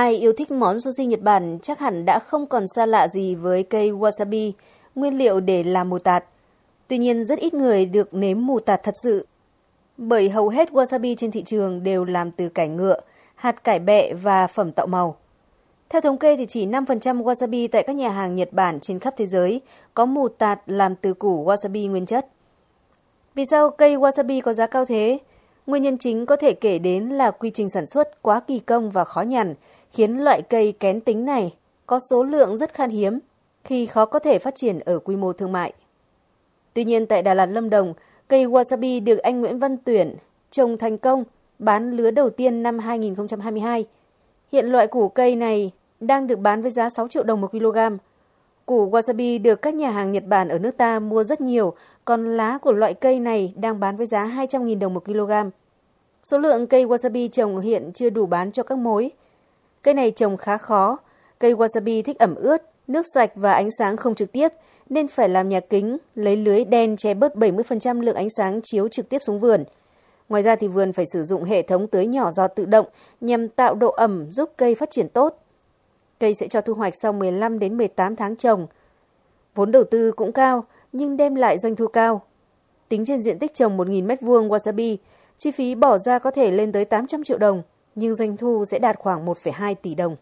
Ai yêu thích món sushi Nhật Bản chắc hẳn đã không còn xa lạ gì với cây wasabi, nguyên liệu để làm mù tạt. Tuy nhiên rất ít người được nếm mù tạt thật sự. Bởi hầu hết wasabi trên thị trường đều làm từ cải ngựa, hạt cải bẹ và phẩm tạo màu. Theo thống kê thì chỉ 5% wasabi tại các nhà hàng Nhật Bản trên khắp thế giới có mù tạt làm từ củ wasabi nguyên chất. Vì sao cây wasabi có giá cao thế? Nguyên nhân chính có thể kể đến là quy trình sản xuất quá kỳ công và khó nhằn, khiến loại cây kén tính này có số lượng rất khan hiếm khi khó có thể phát triển ở quy mô thương mại. Tuy nhiên tại Đà Lạt Lâm Đồng, cây wasabi được anh Nguyễn Văn Tuyển trồng thành công, bán lứa đầu tiên năm 2022. Hiện loại củ cây này đang được bán với giá 6 triệu đồng một kg. Củ wasabi được các nhà hàng Nhật Bản ở nước ta mua rất nhiều, còn lá của loại cây này đang bán với giá 200.000 đồng một kg. Số lượng cây wasabi trồng hiện chưa đủ bán cho các mối. Cây này trồng khá khó. Cây wasabi thích ẩm ướt, nước sạch và ánh sáng không trực tiếp, nên phải làm nhà kính, lấy lưới đen che bớt 70% lượng ánh sáng chiếu trực tiếp xuống vườn. Ngoài ra thì vườn phải sử dụng hệ thống tưới nhỏ giọt tự động nhằm tạo độ ẩm giúp cây phát triển tốt. Cây sẽ cho thu hoạch sau 15 đến 18 tháng trồng. Vốn đầu tư cũng cao nhưng đem lại doanh thu cao. Tính trên diện tích trồng 1.000 m2 wasabi, Chi phí bỏ ra có thể lên tới 800 triệu đồng, nhưng doanh thu sẽ đạt khoảng 1,2 tỷ đồng.